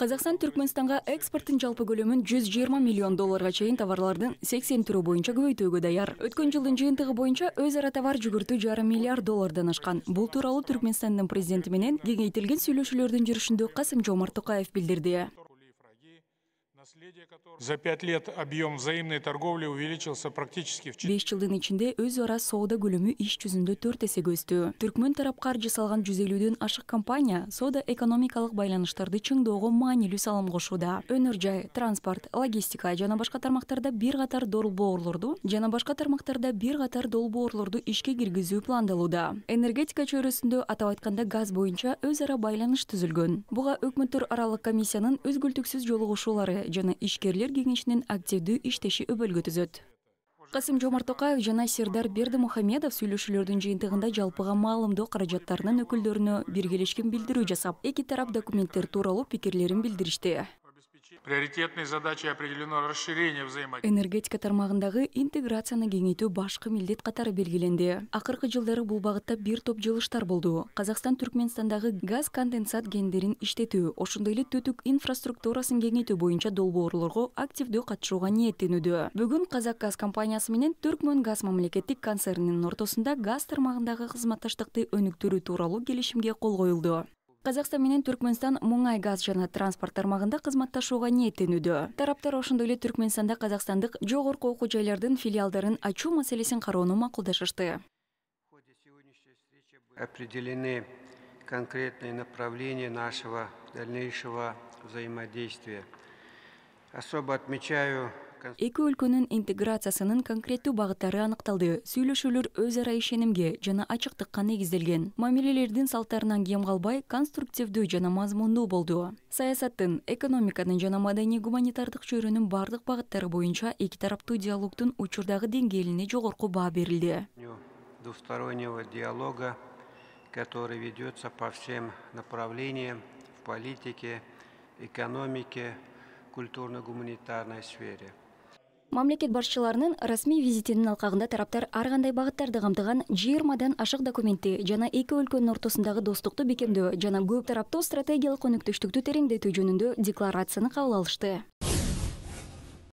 Қазақстан Түркменстанға экспорттың жалпы көлемін 120 миллион долларға чейін товарлардың 80 түрі бойынша көбейтуге даяр. Өткен жылдың жыйынтыгы боюнча өзара товар жүгірту жарым миллиард доллардан ашқан. Бұл туралы Түркменстанның президентіменен менен кеңейтилген сүйлөшүүлөрдүн жүрүшүндө Касым Жомарт Токаев За пять лет объем взаимной торговли увеличился практически в Беш жылдын ичинде өз ара соода көлөмү иш жүзүндө төрт эсеге өстү. Түркмөн тарапкар жасалган жүз элүүдөн ашык компания соода экономикалык байланыштарды чыңдоого маанилүү салым кошууда. Өнөр жай, транспорт, логистика жана башка тармактарда бир катар долбоорлорду жана башка тармактарда бир катар долбоорлорду ишке киргизүү пландалууда. Энергетика чөйрөсүндө атап айтканда газ боюнча өз ара байланыш түзүлгөн. Буга өкмөттөр аралык комиссиянын үзгүлтүксүз жолугушуулары жана ишкерлер кеңешинин активдүү иштеши өбөлгө түзөт касым жомарт токаев жана сердар Мухамедов сүйлөшүүлөрдүн жыйынтыгында жалпыга маалымдоо каражаттарынын өкүлдөрүнө биргелешкен билдирүү жасап эки тарап документтер тууралуу пикирлерин билдиришти приоритетной задачей определено расширение взаимодействия энергетика тармагындагы интеграцияны кеңейтүү башқы милдет қатары белгеленде. Ақырқы жылдары бұл бағытта бір топ жылыштар болды. қазақстан түркмөнстандагы газ конденсат кендерин иштетүү ошондой эле түтүк инфраструктурасын кеңейтүү боюнча долбоорлорго активдүү катышууга ниеттенүүдө бүгүн казак газ компаниясы менен түркмөн газ мамлекеттик концернинин ортосунда газ тармагындагы кызматташтыкты өнүктүрүү тууралуу келишимге кол коюлду Қазақстан менен Түркменстан мұнай газ жана транспорт тармағында кызматташууга ниеттенүүдө. Тараптар ошондой эле Түркменстанда қазақстандық жогорку окуу жайлардын филиалдарын ачуу маселесин кароону макулдашышты. Определены конкретные направления нашего дальнейшего взаимодействия. Особо отмечаю эки өлкөнүн интеграциясынын конкреттүү багыттары аныкталды сүйлөшүүлөр өз ара ишенимге жана ачыктыкка негизделген мамилелердин салттарынан кем калбай конструктивдүү жана мазмундуу болду саясаттын экономиканын жана маданий гуманитардык чөйрөнүн баардык багыттары боюнча эки тараптуу диалогдун учурдагы деңгээлине жогорку баа берилди двустороннего диалога который ведется по всем направлениям в политике экономике культурно гуманитарной сфере мамлекет башчыларынын расмий визитинин алкагында тараптар ар кандай багыттарды камтыган жыйырмадан ашык документти жана эки өлкөнүн ортосундагы достукту бекемдөө жана көп тараптуу стратегиялык өнөктөштүктү тереңдетүү жөнүндө декларацияны кабыл алышты